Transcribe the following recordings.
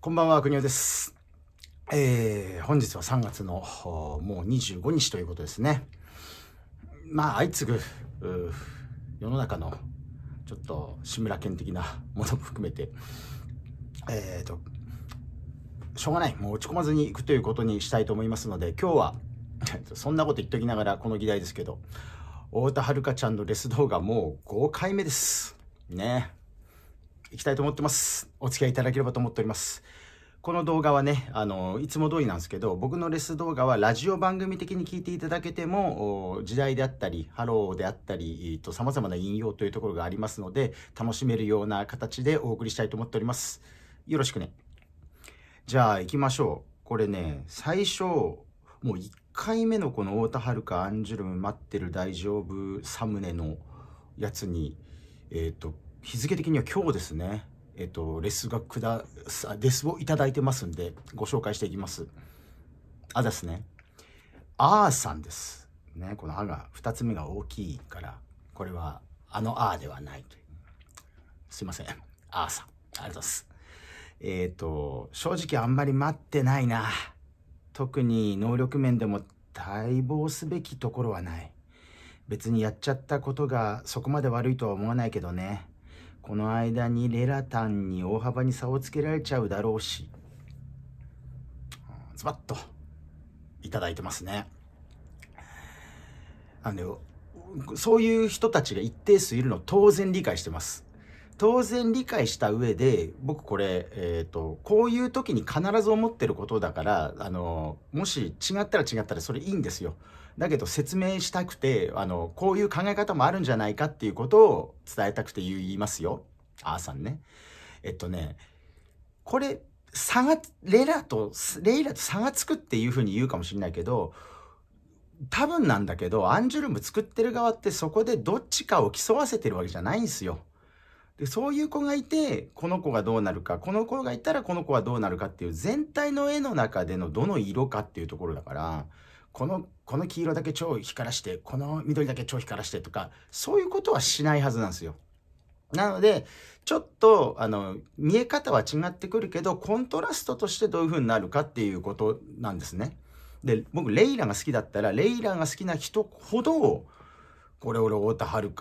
こんばんは、国尾です。えー、本日は3月のもう25日ということですね。まあ、相次ぐ世の中のちょっと志村けん的な ものも含めて、えーと、しょうがない、もう落ち込まずにいくということにしたいと思いますので、今日は、そんなこと言っときながらこの議題ですけど、太田遥ちゃんのレス動画もう5回目です。ね。いきたいと思ってます。お付き合いいただければと思っております。この動画はね、あの、いつも通りなんですけど、僕のレス動画はラジオ番組的に聞いていただけても、時代であったり、ハローであったり、えっと、様々な引用というところがありますので、楽しめるような形でお送りしたいと思っております。よろしくね。じゃあ、行きましょう。これね、最初、もう1回目のこの太田遥アンジュルム待ってる大丈夫サムネのやつに、えっ、ー、と、日付的には今日ですね、えっと、レスがくだ、レスをいただいてますんで、ご紹介していきます。あですね。あーさんです。ね、このあが、二つ目が大きいから、これは、あのあーではないすいません。あーさん。ありがとうございます。えっ、ー、と、正直あんまり待ってないな。特に能力面でも待望すべきところはない。別にやっちゃったことがそこまで悪いとは思わないけどね。この間にレラタンに大幅に差をつけられちゃうだろうし、ズバッといただいてますね。あのそういう人たちが一定数いるの当然理解してます。当然理解した上で、僕これ、えっ、ー、と、こういう時に必ず思ってることだから、あの、もし違ったら違ったらそれいいんですよ。だけど説明したくて、あの、こういう考え方もあるんじゃないかっていうことを伝えたくて言いますよ。あーさんね。えっとね、これ、差が、レイラと、レイラと差がつくっていうふうに言うかもしれないけど、多分なんだけど、アンジュルム作ってる側ってそこでどっちかを競わせてるわけじゃないんですよ。で、そういう子がいて、この子がどうなるか、この子がいたらこの子はどうなるかっていう全体の絵の中でのどの色かっていうところだから、このこの黄色だけ超光らして、この緑だけ超光らしてとか、そういうことはしないはずなんですよ。なので、ちょっと、あの、見え方は違ってくるけど、コントラストとしてどういう風になるかっていうことなんですね。で、僕、レイラが好きだったら、レイラが好きな人ほど、これ俺、太田遥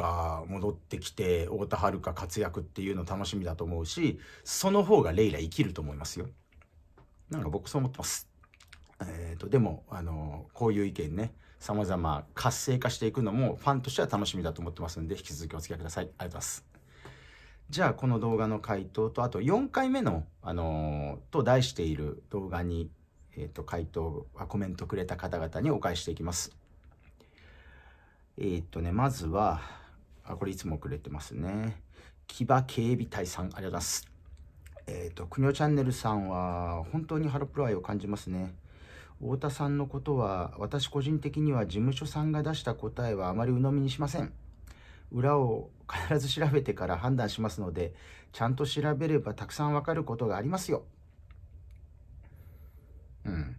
戻ってきて、太田遥活躍っていうの楽しみだと思うし、その方がレイラ生きると思いますよ。なんか僕そう思ってます。えーと、でも、あのこういう意見ね様々活性化していくのもファンとしては楽しみだと思ってますんで引き続きお付き合いくださいありがとうございますじゃあこの動画の回答とあと4回目の、あのと題している動画に、えーと、回答コメントくれた方々にお返していきますえっ、ー、とねまずはあこれいつもくれてますね木場警備隊さんありがとうございますえっ、ー、とくにょチャンネルさんは本当にハロプロ愛を感じますね太田さんのことは、私個人的には事務所さんが出した答えはあまり鵜呑みにしません。裏を必ず調べてから判断しますので、ちゃんと調べればたくさんわかることがありますよ。うん。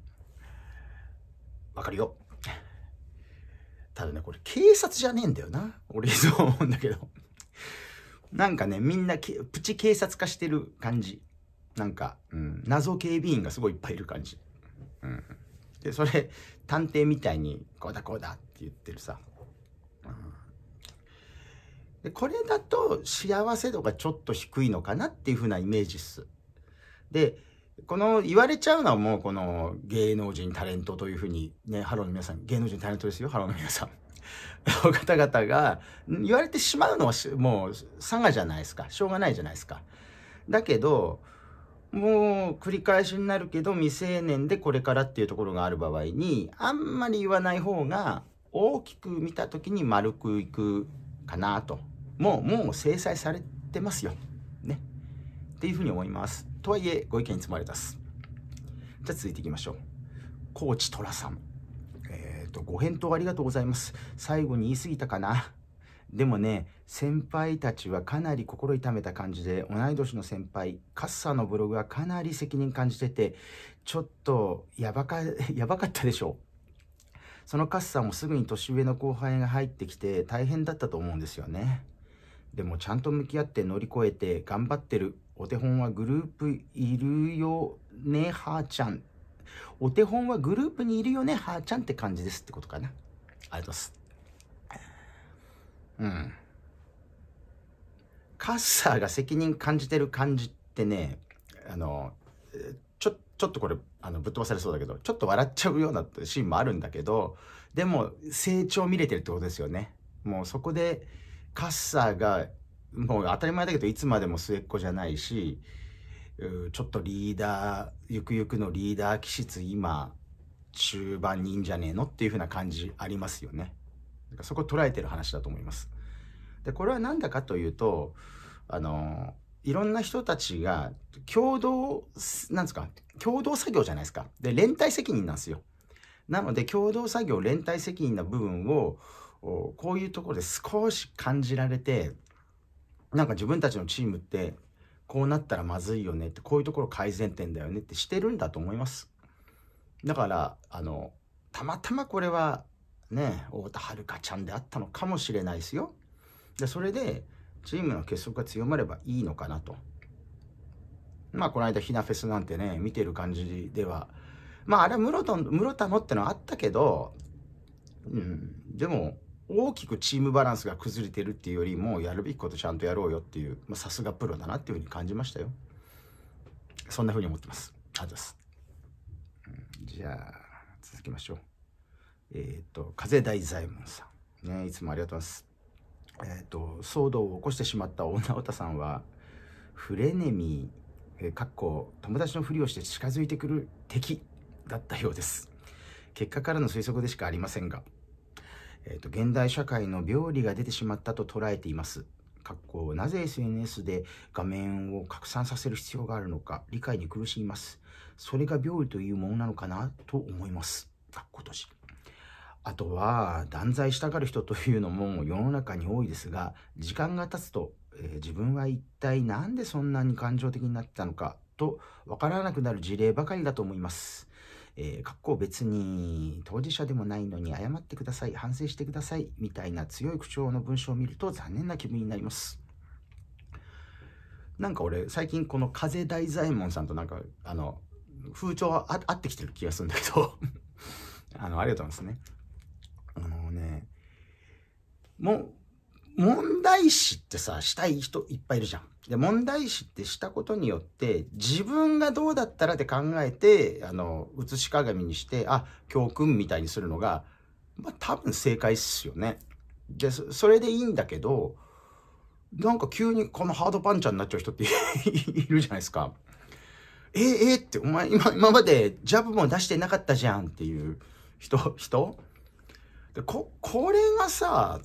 わかるよ。ただね、これ警察じゃねえんだよな。俺そう思うんだけど。なんかね、みんなプチ警察化してる感じ。なんか、うん、謎警備員がすごいいっぱいいる感じ。うん。で、それ、探偵みたいに、こうだこうだって言ってるさ。うん、でこれだと幸せ度がちょっと低いのかなっていうふうなイメージっす。で、この言われちゃうのはもうこの芸能人タレントというふうにね、ハローの皆さん、芸能人タレントですよ、ハローの皆さん。の 方々が言われてしまうのはもうさがじゃないですか。しょうがないじゃないですか。だけど、もう繰り返しになるけど未成年でこれからっていうところがある場合にあんまり言わない方が大きく見た時に丸くいくかなともうもう制裁されてますよ。ね。っていうふうに思います。とはいえご意見に積まれたす。じゃあ続いていきましょう。コーチさん。えっ、ー、と、ご返答ありがとうございます。最後に言い過ぎたかな。でもね、先輩たちはかなり心痛めた感じで、同い年の先輩、カッサのブログはかなり責任感じてて、ちょっとやばか、やばかったでしょう。そのカッサもすぐに年上の後輩が入ってきて大変だったと思うんですよね。でもちゃんと向き合って乗り越えて頑張ってる。お手本はグループいるよね、はーちゃん。お手本はグループにいるよね、はーちゃんって感じですってことかな。ありがとうございます。うん。カッサーが責任感じてる感じってね、あの、ちょ、ちょっとこれ、あの、ぶっ飛ばされそうだけど、ちょっと笑っちゃうようなシーンもあるんだけど、でも、成長見れてるってことですよね。もうそこで、カッサーが、もう当たり前だけど、いつまでも末っ子じゃないし、ちょっとリーダー、ゆくゆくのリーダー気質、今、中盤にいいんじゃねえのっていうふうな感じありますよね。なんかそこ捉えてる話だと思います。でこれは何だかというとあのいろんな人たちが共同なんですか共同作業じゃないですかで連帯責任なんですよ。なので共同作業連帯責任な部分をこういうところで少し感じられてなんか自分たちのチームってこうなったらまずいよねってこういうところ改善点だよねってしてるんだと思います。だからあのたまたまこれはね、太田遥ちゃんであったのかもしれないですよ。で、それで、チームの結束が強まればいいのかなと。まあ、この間、ひなフェスなんてね、見てる感じでは、まあ、あれは室田室田のってのはあったけど、うん、でも、大きくチームバランスが崩れてるっていうよりも、やるべきことちゃんとやろうよっていう、さすがプロだなっていうふうに感じましたよ。そんなふうに思ってます。ありがとうございます。じゃあ、続きましょう。えっ、ー、と、風大左衛門さん。ね、いつもありがとうございます。えっ、ー、と、騒動を起こしてしまった女オタさんは、フレネミー、えかっこ、友達のふりをして近づいてくる敵だったようです。結果からの推測でしかありませんが、えっ、と、現代社会の病理が出てしまったと捉えています。かっこなぜ SNS で画面を拡散させる必要があるのか理解に苦しみます。それが病理というものなのかなと思います。かっこ閉じ。あとは断罪したがる人というのも世の中に多いですが時間が経つと、えー、自分は一体何でそんなに感情的になってたのかと分からなくなる事例ばかりだと思います。えー、かっこ別に当事者でもないのに謝ってください反省してくださいみたいな強い口調の文章を見ると残念な気分になります。なんか俺最近この風大左衛門さんとなんかあの風潮は合ってきてる気がするんだけど あのありがとうございますね。あのね、も問題視ってさ、したい人いっぱいいるじゃん。で、問題視ってしたことによって、自分がどうだったらって考えて、あの、写し鏡にして、あ、教訓みたいにするのが、まあ多分正解っすよね。で、それでいいんだけど、なんか急にこのハードパンチャーになっちゃう人って いるじゃないですか。えー、えー、って、お前今、今までジャブも出してなかったじゃんっていう人、人で、こ、これがさ、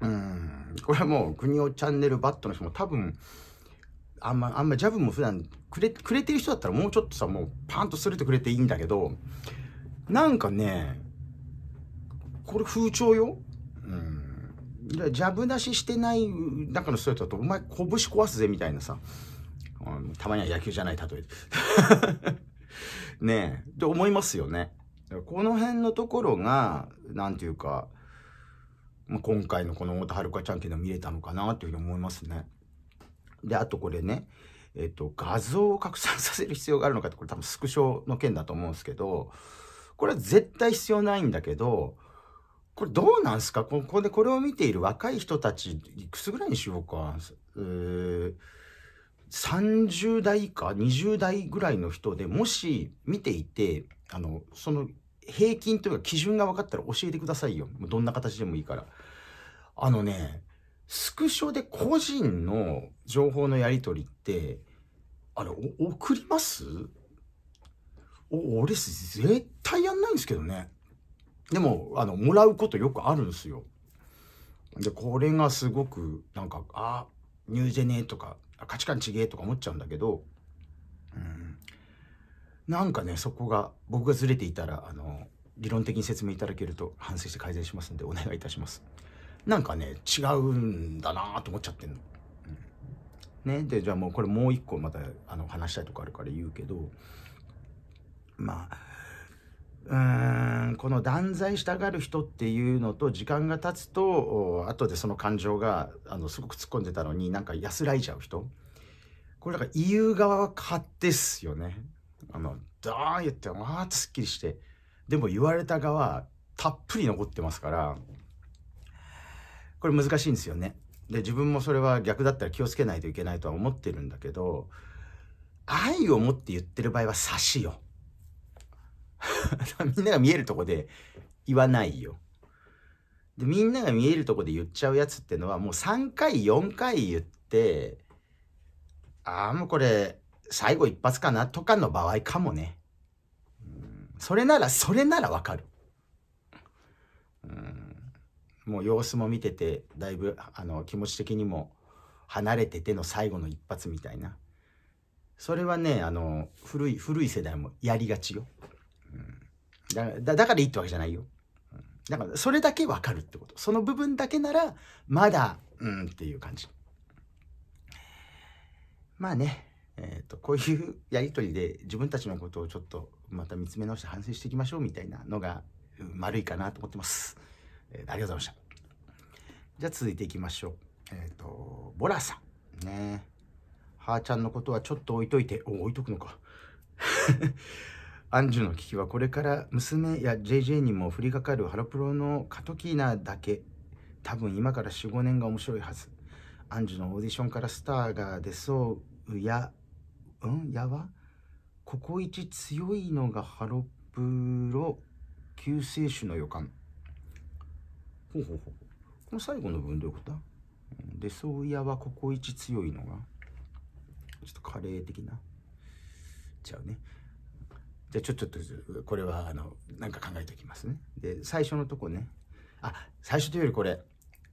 うん、これはもう、国をチャンネルバットの人も多分、あんま、あんまジャブも普段くれ、くれてる人だったらもうちょっとさ、もうパンとするてくれていいんだけど、なんかね、これ風潮よ。うん。ジャブ出ししてない中の人だと、お前拳壊すぜみたいなさ、うん、たまには野球じゃない例え。ねえ、って思いますよね。この辺のところが、なんていうか、まあ、今回のこの太田遥ちゃんっていうのは見れたのかなというふうに思いますね。で、あとこれね、えっと、画像を拡散させる必要があるのかって、これ多分スクショの件だと思うんですけど、これは絶対必要ないんだけど、これどうなんすかここでこれを見ている若い人たち、いくつぐらいにしようか。えー、30代以下、20代ぐらいの人でもし見ていて、あのその平均というか基準が分かったら教えてくださいよどんな形でもいいからあのねスクショで個人の情報のやり取りってあれ送ります俺絶対やんないんですけどねでもあのもらうことよくあるんですよでこれがすごくなんかあニュージェネとか価値観違えとか思っちゃうんだけどなんかねそこが僕がずれていたらあの理論的に説明いただけると反省して改善しますんでお願いいたしますなんかね違うんだなと思っちゃってんの、うん、ねでじゃあもうこれもう一個またあの話したいとこあるから言うけどまあうんこの断罪したがる人っていうのと時間が経つと後でその感情があのすごく突っ込んでたのになんか安らいじゃう人これだから EU 側は勝手っすよねあのドーン言ってわーっとすっきりしてでも言われた側たっぷり残ってますからこれ難しいんですよね。で自分もそれは逆だったら気をつけないといけないとは思ってるんだけど愛を持って言ってる場合は差しよ。みんなが見えるとこで言わないよ。でみんなが見えるとこで言っちゃうやつってのはもう3回4回言ってああもうこれ最後一発かなとかの場合かもね。それなら、それならわかる。もう様子も見てて、だいぶ、あの、気持ち的にも離れてての最後の一発みたいな。それはね、あの、古い、古い世代もやりがちよ。だだだからいいってわけじゃないよ。だから、それだけわかるってこと。その部分だけなら、まだ、うんっていう感じ。まあね、えっ、ー、と、こういうやり取りで自分たちのことをちょっとまた見つめ直して反省していきましょうみたいなのが、丸いかなと思ってます。えー、ありがとうございました。じゃあ続いていきましょう。えっ、ー、と、ボラさん。ねはーちゃんのことはちょっと置いといて、お、置いとくのか。アンジュの危機はこれから娘や JJ にも降りかかるハロプロのカトキーナだけ多分今から45年が面白いはずアンジュのオーディションからスターが出そうやうんやばここ一強いのがハロプロ救世主の予感ほうほうほうこの最後の文分どういうことだでそういやはここ一強いのがちょっとカレー的なちゃうねじゃあちょちょっとこれはあのなんか考えておきますねで最初のとこねあ最初というよりこれ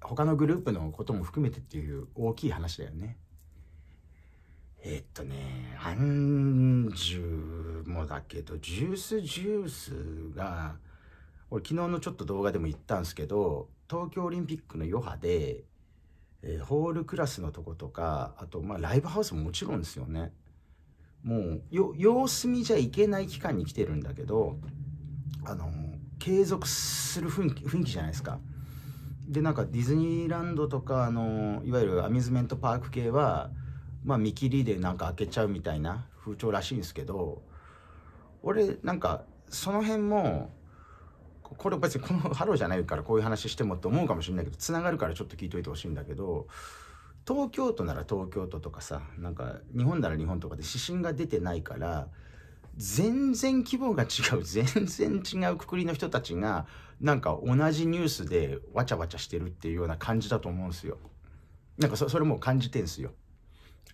他のグループのことも含めてっていう大きい話だよねえっとね、30もだけど、ジュースジュースが、俺昨日のちょっと動画でも言ったんですけど、東京オリンピックの余波で、えー、ホールクラスのとことか、あと、まあ、ライブハウスももちろんですよね。もう、様子見じゃいけない期間に来てるんだけど、あの、継続する雰囲気、雰囲気じゃないですか。で、なんかディズニーランドとか、あの、いわゆるアミューズメントパーク系は、まあ見切りでなんか開けちゃうみたいな風潮らしいんですけど俺なんかその辺もこれ別にこのハローじゃないからこういう話してもって思うかもしれないけどつながるからちょっと聞いといてほしいんだけど東京都なら東京都とかさなんか日本なら日本とかで指針が出てないから全然規模が違う全然違うくくりの人たちがなんか同じニュースでわちゃわちゃしてるっていうような感じだと思うんすよ。なんかそれも感じてんすよ。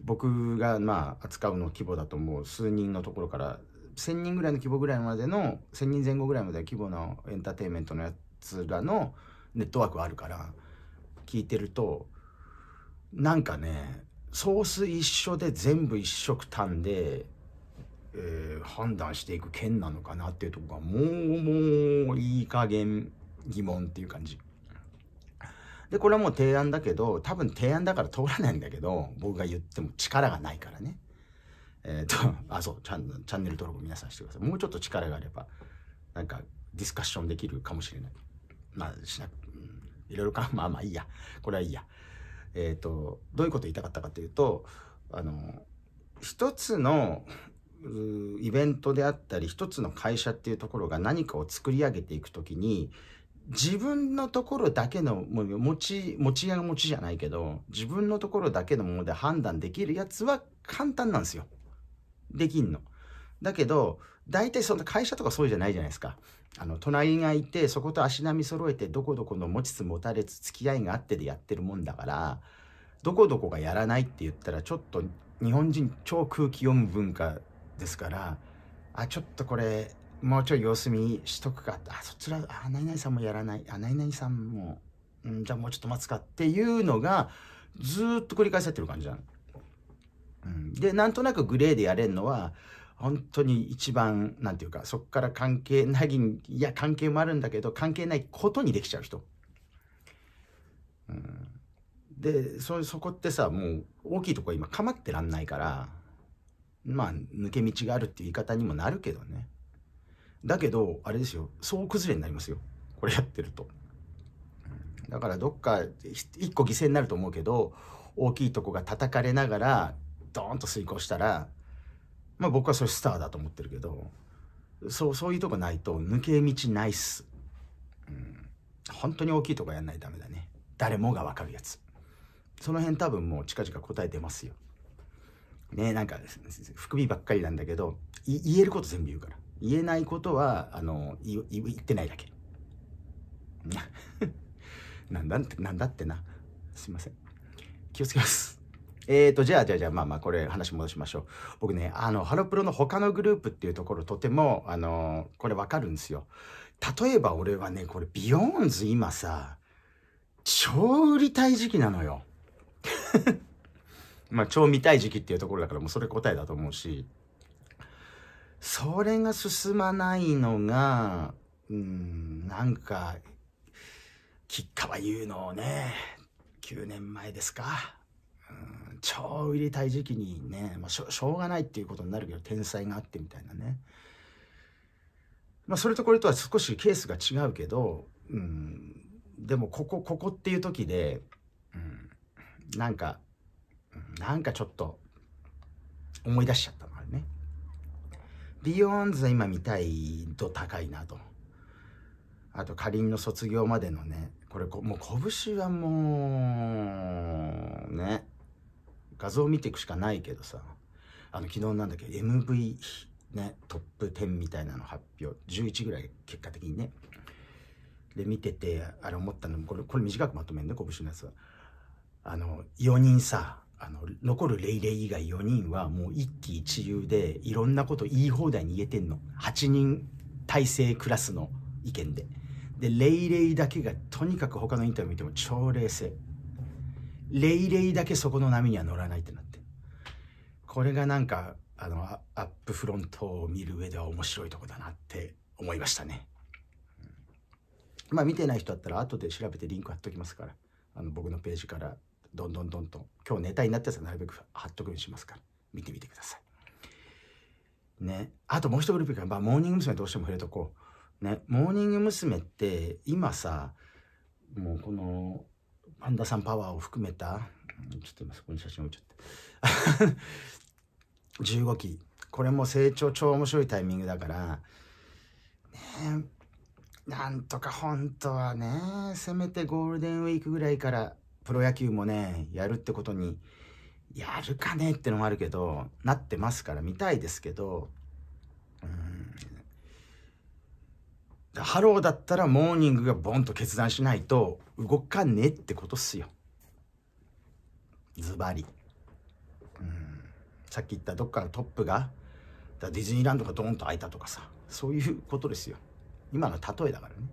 僕がまあ扱うの規模だともう数人のところから1,000人ぐらいの規模ぐらいまでの1,000人前後ぐらいまでの規模のエンターテインメントのやつらのネットワークはあるから聞いてるとなんかねソース一緒で全部一色んで、えー、判断していく件なのかなっていうとこがもうもういい加減疑問っていう感じ。で、これはもう提案だけど、多分提案だから通らないんだけど、僕が言っても力がないからね。えっ、ー、と、あ、そうチャン、チャンネル登録皆さんしてください。もうちょっと力があれば、なんかディスカッションできるかもしれない。まあ、しなく、いろいろか、まあまあいいや。これはいいや。えっ、ー、と、どういうこと言いたかったかというと、あの、一つのイベントであったり、一つの会社っていうところが何かを作り上げていくときに、自分のところだけの持ち持ちや持ちじゃないけど自分のところだけのもので判断できるやつは簡単なんですよできんのだけど大体そんな会社とかそうじゃないじゃないですかあの隣がいてそこと足並み揃えてどこどこの持ちつ持たれつ付き合いがあってでやってるもんだからどこどこがやらないって言ったらちょっと日本人超空気読む文化ですからあちょっとこれもうちょい様子見しとくかあそちらあ何々さんもやらないあ何々さんも、うん、じゃあもうちょっと待つかっていうのがずっと繰り返されてる感じなの。うん、でなんとなくグレーでやれるのは本当に一番なんていうかそこから関係ないいや関係もあるんだけど関係ないことにできちゃう人。うん、でそそこってさもう大きいとこ今構ってらんないからまあ抜け道があるっていう言い方にもなるけどね。だけどあれですよ総崩れになりますよこれやってると。だからどっか一個犠牲になると思うけど大きいとこが叩かれながらドーンと遂行したらまあ僕はそれスターだと思ってるけどそうそういうとこないと抜け道ないっす、ん、本当に大きいとこやんないとダメだね誰もが分かるやつその辺多分もう近々答え出ますよねえなんか含みばっかりなんだけど言えること全部言うから言えないことは、あの、言ってないだけ。なんだって、なんだってな。すいません。気をつけます。えーと、じゃあ、じゃあ、じゃあ、まあまあ、これ話戻しましょう。僕ね、あの、ハロプロの他のグループっていうところ、とても、あの、これわかるんですよ。例えば俺はね、これ、ビヨーンズ今さ、超売りたい時期なのよ。まあ、超見たい時期っていうところだから、もうそれ答えだと思うし。それが進まないのが、うん、なんか、吉川優のね、9年前ですか。うん、超売りたい時期にね、まあしょ、しょうがないっていうことになるけど、天才があってみたいなね。まあ、それとこれとは少しケースが違うけど、うん、でも、ここ、ここっていう時で、うん、なんか、なんかちょっと、思い出しちゃったな。ビヨンズは今見たい度高いなと。あと、かりんの卒業までのね、これ、もう拳はもう、ね、画像を見ていくしかないけどさ、あの、昨日なんだっけ、MV、ね、トップ10みたいなの発表、11ぐらい結果的にね。で、見てて、あれ思ったの、これ、これ短くまとめんね、拳のやつは。あの、4人さ、あの残るレイレイ以外4人はもう一喜一憂でいろんなこと言い放題に言えてんの8人体制クラスの意見ででレイレイだけがとにかく他のインタビュー見ても超冷静レイレイだけそこの波には乗らないってなってこれがなんかあのアップフロントを見る上では面白いとこだなって思いましたねまあ見てない人だったら後で調べてリンク貼っときますからあの僕のページからどんどんどんどん今日ネタになったやつはなるべく貼っとくようにしますから見てみてください。ね、あともう一グループが、まあ、モーニング娘。どうしても触れとこう。ね、モーニング娘。って今さもうこのパンダさんパワーを含めたちょっと今そこに写真置いちゃって15 期これも成長超面白いタイミングだからねなんとか本当はねせめてゴールデンウィークぐらいからプロ野球もね、やるってことに、やるかねってのもあるけど、なってますから見たいですけど、うん。ハローだったらモーニングがボンと決断しないと動かねえってことっすよ。ズバリ。うん。さっき言ったどっかのトップが、ディズニーランドがドーンと開いたとかさ、そういうことですよ。今の例えだからね。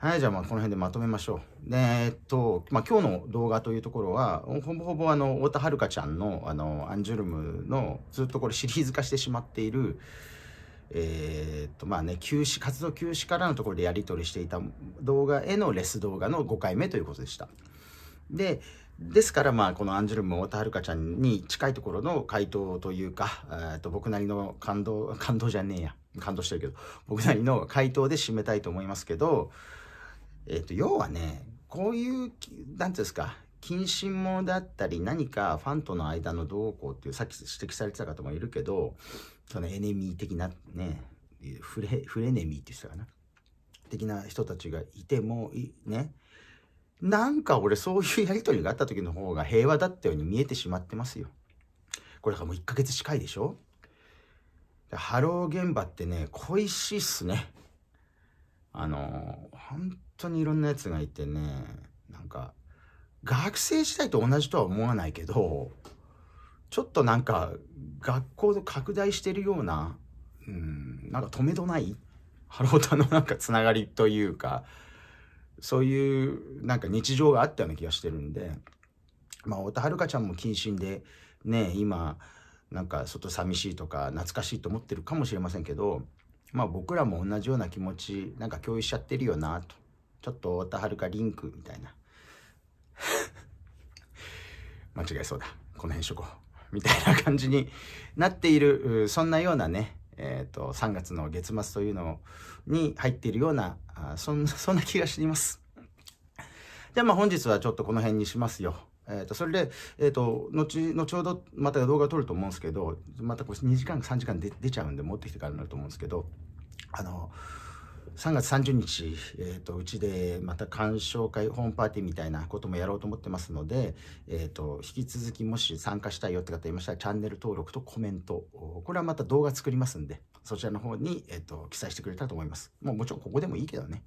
はい、じゃあまあこの辺でまとめましょう。で、えっと、まあ今日の動画というところは、ほぼほぼあの、太田遥ちゃんのあの、アンジュルムのずっとこれシリーズ化してしまっている、えー、っと、まあね、休止、活動休止からのところでやり取りしていた動画へのレス動画の5回目ということでした。で、ですからまあこのアンジュルム太田遥ちゃんに近いところの回答というか、えっと僕なりの感動、感動じゃねえや。感動してるけど、僕なりの回答で締めたいと思いますけど、えっ、ー、と、要はね、こういう、なんですか、近親者だったり、何かファンとの間のどうこうっていう、さっき指摘されてた方もいるけど、そのエネミー的なね、フレ、フレネミーって人かな。的な人たちがいても、いね。なんか俺そういうやりとりがあった時の方が平和だったように見えてしまってますよ。これらもう1ヶ月近いでしょハロー現場ってね、恋しいっすね。あのー、本当にいろんなやつがいてねなんか学生時代と同じとは思わないけどちょっとなんか学校の拡大してるようなうんなんか止めどないハロータのなんかつながりというかそういうなんか日常があったような気がしてるんでまあ太田遥ちゃんも謹慎でね今なんか外寂しいとか懐かしいと思ってるかもしれませんけどまあ僕らも同じような気持ちなんか共有しちゃってるよなとちょっと太田遥リンクみたいな 間違えそうだこの辺しとこうみたいな感じになっているそんなようなねえーと、3月の月末というのに入っているようなあそん そんな気がしています。でまあ本日はちょっとこの辺にしますよ。えーと、それで、えーと、後後ほどまた動画を撮ると思うんですけどまたこう2時間3時間で出ちゃうんで持ってきてからになると思うんですけどあの3月30日、えーと、うちでまた鑑賞会ホームパーティーみたいなこともやろうと思ってますので、えーと、引き続きもし参加したいよって方いましたらチャンネル登録とコメントこれはまた動画作りますんでそちらの方に、えーと、記載してくれたらと思いますもうもちろんここでもいいけどね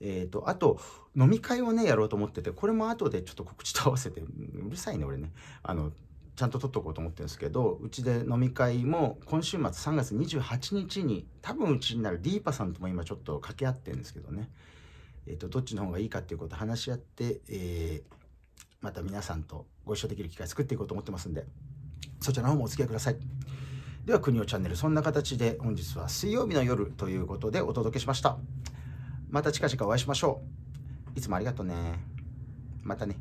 えっ、ー、とあと飲み会をねやろうと思っててこれも後でちょっと告知と合わせてうるさいね俺ねあのちゃんと取っとこうと思ってるんですけどうちで飲み会も今週末3月28日に多分うちになるディーパさんとも今ちょっと掛け合ってるんですけどね、えーと、とどっちの方がいいかっていうことを話し合って、えー、また皆さんとご一緒できる機会作っていこうと思ってますんでそちらの方もお付き合いくださいでは国をチャンネルそんな形で本日は水曜日の夜ということでお届けしましたまた近々お会いしましょういつもありがとうねまたね